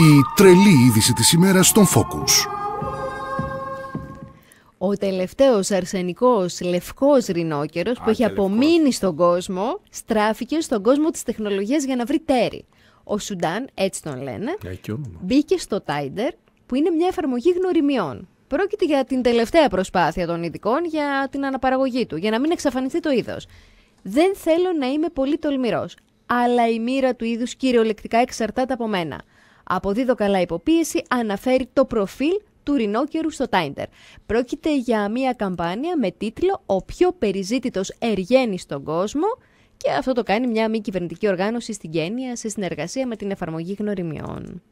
Η τρελή είδηση της ημέρας στον Focus. Ο τελευταίος αρσενικός λευκός ρινόκερος που έχει λευκός. απομείνει στον κόσμο στράφηκε στον κόσμο της τεχνολογίας για να βρει τέρι. Ο Σουντάν, έτσι τον λένε, μπήκε στο Τάιντερ που είναι μια εφαρμογή γνωριμιών. Πρόκειται για την τελευταία προσπάθεια των ειδικών για την αναπαραγωγή του, για να μην εξαφανιστεί το είδος. Δεν θέλω να είμαι πολύ τολμηρός, αλλά η μοίρα του είδους κυριολεκτικά εξαρτάται από μένα. Από καλά υποποίηση αναφέρει το προφίλ του Ρινόκερου στο Tinder. Πρόκειται για μια καμπάνια με τίτλο «Ο πιο περιζήτητος εργένης στον κόσμο» και αυτό το κάνει μια μη κυβερνητική οργάνωση στην Κένια σε συνεργασία με την εφαρμογή γνωριμιών.